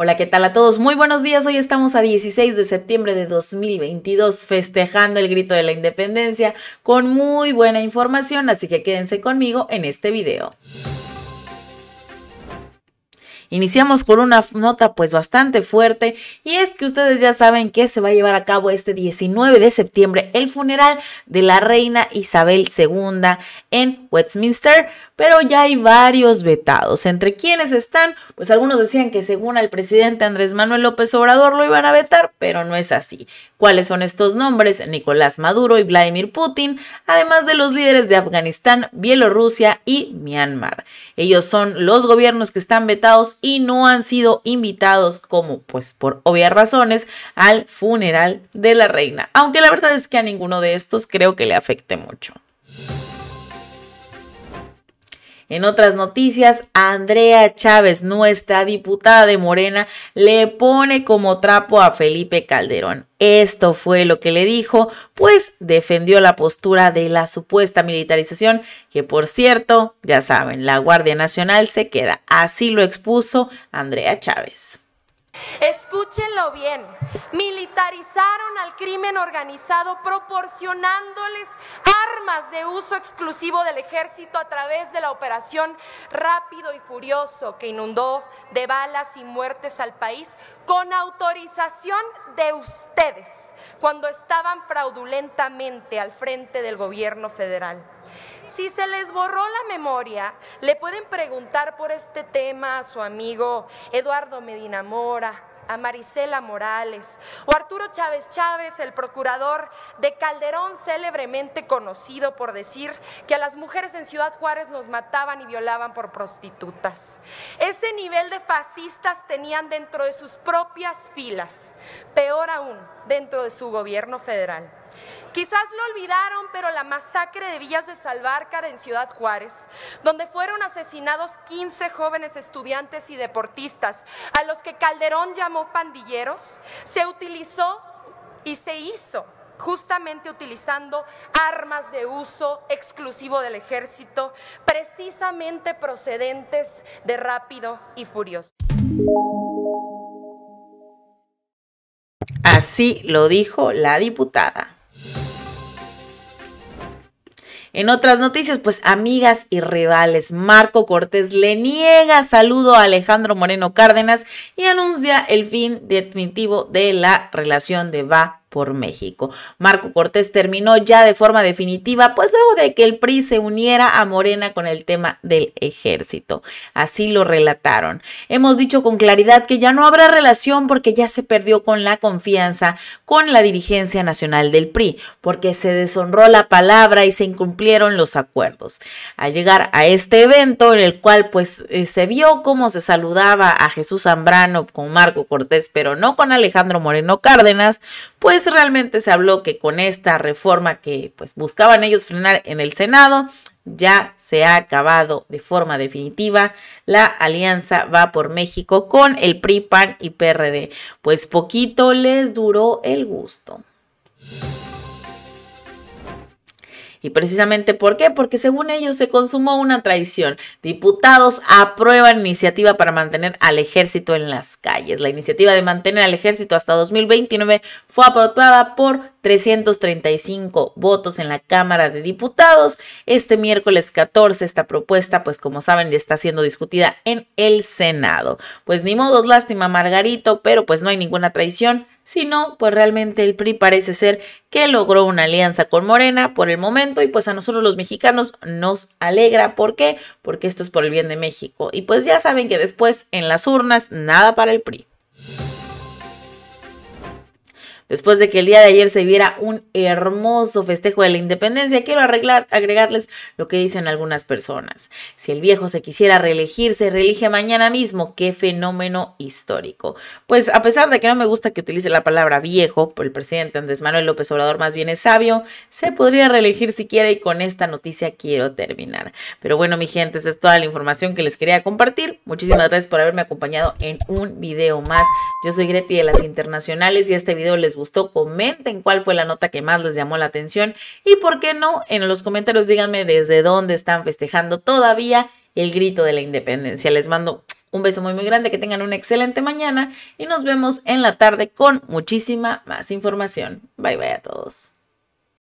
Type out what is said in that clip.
Hola, ¿qué tal a todos? Muy buenos días. Hoy estamos a 16 de septiembre de 2022 festejando el grito de la independencia con muy buena información, así que quédense conmigo en este video. Iniciamos con una nota pues bastante fuerte y es que ustedes ya saben que se va a llevar a cabo este 19 de septiembre el funeral de la reina Isabel II en Westminster pero ya hay varios vetados. ¿Entre quienes están? Pues algunos decían que según el presidente Andrés Manuel López Obrador lo iban a vetar, pero no es así. ¿Cuáles son estos nombres? Nicolás Maduro y Vladimir Putin, además de los líderes de Afganistán, Bielorrusia y Myanmar. Ellos son los gobiernos que están vetados y no han sido invitados como, pues por obvias razones, al funeral de la reina. Aunque la verdad es que a ninguno de estos creo que le afecte mucho. En otras noticias, Andrea Chávez, nuestra diputada de Morena, le pone como trapo a Felipe Calderón. Esto fue lo que le dijo, pues defendió la postura de la supuesta militarización, que por cierto, ya saben, la Guardia Nacional se queda. Así lo expuso Andrea Chávez. Escúchenlo bien, militarizaron al crimen organizado proporcionándoles de uso exclusivo del ejército a través de la operación Rápido y Furioso que inundó de balas y muertes al país con autorización de ustedes cuando estaban fraudulentamente al frente del gobierno federal. Si se les borró la memoria, le pueden preguntar por este tema a su amigo Eduardo Medina Mora, a Marisela Morales, o Arturo Chávez Chávez, el procurador de Calderón, célebremente conocido por decir que a las mujeres en Ciudad Juárez nos mataban y violaban por prostitutas. Ese nivel de fascistas tenían dentro de sus propias filas, peor aún, dentro de su gobierno federal. Quizás lo olvidaron, pero la masacre de Villas de Salvarcar en Ciudad Juárez, donde fueron asesinados 15 jóvenes estudiantes y deportistas, a los que Calderón llamó pandilleros, se utilizó y se hizo justamente utilizando armas de uso exclusivo del ejército, precisamente procedentes de rápido y furioso. Así lo dijo la diputada. En otras noticias, pues amigas y rivales, Marco Cortés le niega saludo a Alejandro Moreno Cárdenas y anuncia el fin definitivo de la relación de Va por México. Marco Cortés terminó ya de forma definitiva, pues luego de que el PRI se uniera a Morena con el tema del ejército. Así lo relataron. Hemos dicho con claridad que ya no habrá relación porque ya se perdió con la confianza con la dirigencia nacional del PRI, porque se deshonró la palabra y se incumplieron los acuerdos. Al llegar a este evento en el cual pues eh, se vio cómo se saludaba a Jesús Zambrano con Marco Cortés, pero no con Alejandro Moreno Cárdenas, pues realmente se habló que con esta reforma que pues buscaban ellos frenar en el Senado, ya se ha acabado de forma definitiva la alianza va por México con el PRI, PAN y PRD. Pues poquito les duró el gusto. ¿Y precisamente por qué? Porque según ellos se consumó una traición. Diputados aprueban iniciativa para mantener al ejército en las calles. La iniciativa de mantener al ejército hasta 2029 fue aprobada por 335 votos en la Cámara de Diputados. Este miércoles 14 esta propuesta, pues como saben, ya está siendo discutida en el Senado. Pues ni modos, lástima Margarito, pero pues no hay ninguna traición si no, pues realmente el PRI parece ser que logró una alianza con Morena por el momento y pues a nosotros los mexicanos nos alegra. ¿Por qué? Porque esto es por el bien de México. Y pues ya saben que después en las urnas nada para el PRI. Después de que el día de ayer se viera un hermoso festejo de la independencia, quiero arreglar, agregarles lo que dicen algunas personas. Si el viejo se quisiera reelegir, se reelige mañana mismo. Qué fenómeno histórico. Pues a pesar de que no me gusta que utilice la palabra viejo, el presidente Andrés Manuel López Obrador más bien es sabio, se podría reelegir si quiere y con esta noticia quiero terminar. Pero bueno, mi gente, esa es toda la información que les quería compartir. Muchísimas gracias por haberme acompañado en un video más. Yo soy Greti de las Internacionales y este video les gustó, comenten cuál fue la nota que más les llamó la atención y por qué no, en los comentarios díganme desde dónde están festejando todavía el grito de la independencia. Les mando un beso muy muy grande, que tengan una excelente mañana y nos vemos en la tarde con muchísima más información. Bye bye a todos.